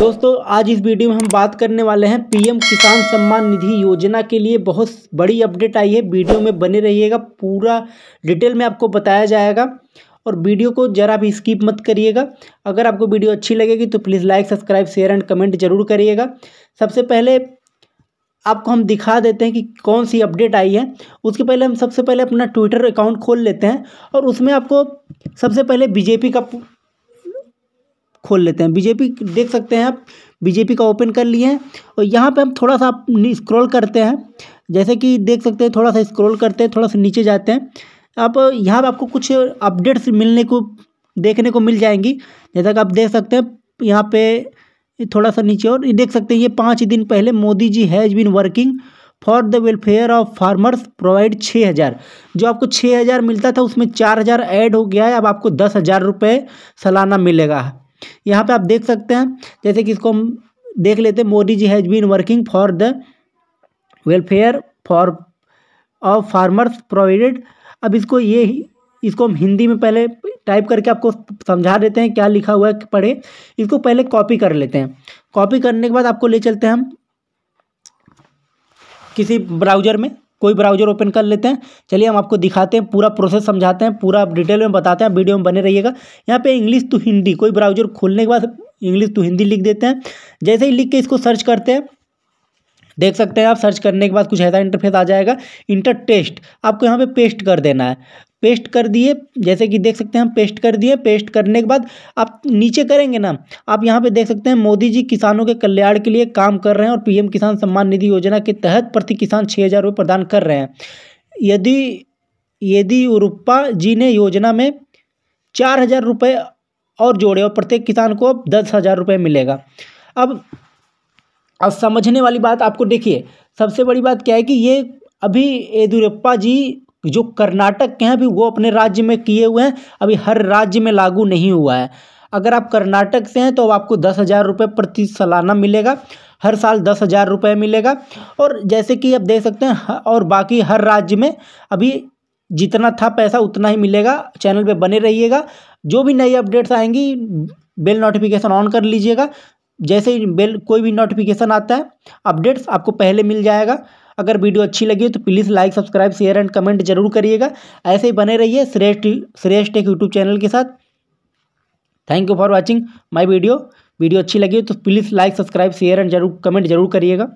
दोस्तों आज इस वीडियो में हम बात करने वाले हैं पीएम किसान सम्मान निधि योजना के लिए बहुत बड़ी अपडेट आई है वीडियो में बने रहिएगा पूरा डिटेल में आपको बताया जाएगा और वीडियो को ज़रा भी स्किप मत करिएगा अगर आपको वीडियो अच्छी लगेगी तो please like subscribe share and comment जरूर करिएगा सबसे पहले आपको हम दिखा देते हैं कि कौन सी अपडेट आई है उसके पहले हम सबसे पहले अपना ट्विटर अकाउंट खोल लेते हैं और उसमें आपको सबसे पहले बीजेपी का खोल लेते हैं बीजेपी देख सकते हैं आप बीजेपी का ओपन कर लिए हैं और यहाँ पे हम थोड़ा सा स्क्रॉल करते हैं जैसे कि देख सकते हैं थोड़ा सा स्क्रॉल करते हैं थोड़ा सा नीचे जाते हैं आप यहाँ पर आपको कुछ अपडेट्स मिलने को देखने को मिल जाएंगी जैसा कि आप देख सकते हैं यहाँ पे थोड़ा सा नीचे और देख सकते हैं ये पाँच दिन पहले Modi ji has been working for the welfare of farmers provide छः हज़ार जो आपको छः हज़ार मिलता था उसमें चार हज़ार ऐड हो गया है अब आपको दस हज़ार रुपये सालाना मिलेगा यहाँ पे आप देख सकते हैं जैसे कि इसको हम देख लेते हैं Modi ji has been working for the welfare for of farmers provided अब इसको ये इसको हम हिंदी में पहले टाइप करके आपको समझा देते हैं क्या लिखा हुआ है पढ़े इसको पहले कॉपी कर लेते हैं कॉपी करने के बाद आपको ले चलते हैं हम किसी ब्राउजर में कोई ब्राउजर ओपन कर लेते हैं चलिए हम आपको दिखाते हैं पूरा प्रोसेस समझाते हैं पूरा डिटेल में बताते हैं वीडियो में बने रहिएगा यहाँ पे इंग्लिश टू हिंदी कोई ब्राउजर खोलने के बाद इंग्लिश टू हिंदी लिख देते हैं जैसे ही लिख के इसको सर्च करते हैं देख सकते हैं आप सर्च करने के बाद कुछ ऐसा इंटरफेस आ जाएगा इंटर टेस्ट आपको यहाँ पे पेस्ट कर देना है पेस्ट कर दिए जैसे कि देख सकते हैं हम पेस्ट कर दिए पेस्ट करने के बाद आप नीचे करेंगे ना आप यहाँ पे देख सकते हैं मोदी जी किसानों के कल्याण के लिए काम कर रहे हैं और पीएम किसान सम्मान निधि योजना के तहत प्रति किसान छः हज़ार रुपये प्रदान कर रहे हैं यदि येदियुरप्पा जी ने योजना में चार हज़ार रुपये और जोड़े और प्रत्येक किसान को अब दस हज़ार रुपये मिलेगा अब अब समझने वाली बात आपको देखिए सबसे बड़ी बात क्या है कि ये अभी येदुरप्पा जी जो कर्नाटक के हैं अभी वो अपने राज्य में किए हुए हैं अभी हर राज्य में लागू नहीं हुआ है अगर आप कर्नाटक से हैं तो आपको दस हज़ार रुपये प्रति सालाना मिलेगा हर साल दस हज़ार रुपये मिलेगा और जैसे कि आप देख सकते हैं और बाकी हर राज्य में अभी जितना था पैसा उतना ही मिलेगा चैनल पे बने रहिएगा जो भी नई अपडेट्स आएंगी बेल नोटिफिकेशन ऑन कर लीजिएगा जैसे ही बेल कोई भी नोटिफिकेशन आता है अपडेट्स आपको पहले मिल जाएगा अगर वीडियो अच्छी लगी हो तो please like subscribe share and comment जरूर करिएगा ऐसे ही बने रहिए श्रेष्ठ श्रेष्ठ एक यूट्यूब चैनल के साथ thank you for watching my video video अच्छी लगी हो तो please like subscribe share and जरूर कमेंट जरूर करिएगा